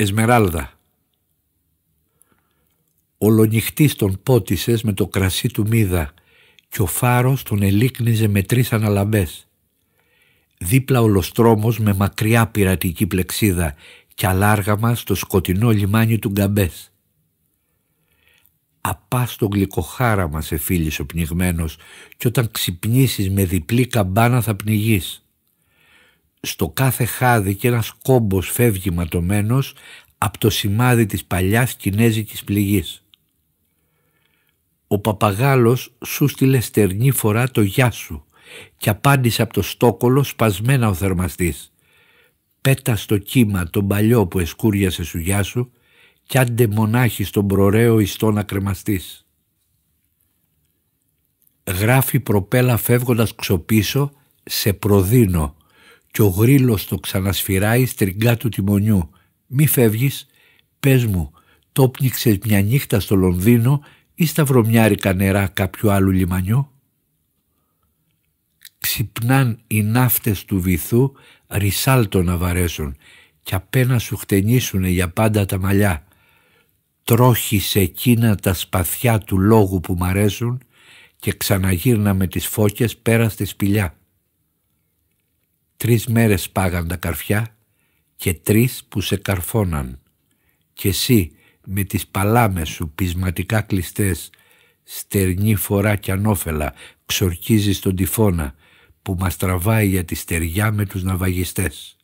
Εσμεράλδα. Ολονυχτής τον πότισες με το κρασί του μίδα και ο φάρος τον ελίκνιζε με τρεις αναλαμπές. Δίπλα ολοστρόμος με μακριά πειρατική πλεξίδα και αλάργαμα στο σκοτεινό λιμάνι του Γκαμπές. Απά στο γλυκοχάραμα σε φίλης ο πνιγμένος και όταν ξυπνήσεις με διπλή καμπάνα θα πνιγείς στο κάθε χάδι και ένας κόμπος φεύγει ματωμένος από το σημάδι της παλιάς κινέζικης πληγής. Ο παπαγάλος σου στείλε στερνή φορά το γεια σου και απάντησε από το στόκολο σπασμένα ο θερμαστής. Πέτα στο κύμα τον παλιό που εσκούριασε σου γεια σου κι άντε μονάχη στον προραίο ιστό να κρεμαστείς. Γράφει προπέλα φεύγοντας ξοπίσω σε προδίνω και ο γρίλος το ξανασφυράει στριγκά του τιμονιού. «Μη φεύγεις, πες μου, το μια νύχτα στο Λονδίνο ή στα βρωμιάρικα νερά κάποιου άλλου λιμανιού» ξυπνάν οι ναύτες του βυθού ρισάλτο να βαρέσουν και απένα σου χτενίσουνε για πάντα τα μαλλιά. Τρόχει σε εκείνα τα σπαθιά του λόγου που μ' αρέσουν και ξαναγύρνα με τις φώκες πέρα στη σπηλιά. Τρεις μέρες πάγαν τα καρφιά και τρεις που σε καρφώναν. Και εσύ με τις παλάμες σου πεισματικά κλειστές, στερνή φορά κι ανώφελα, ξορκίζεις τον τυφώνα που μας τραβάει για τη στεριά με τους ναυαγιστές.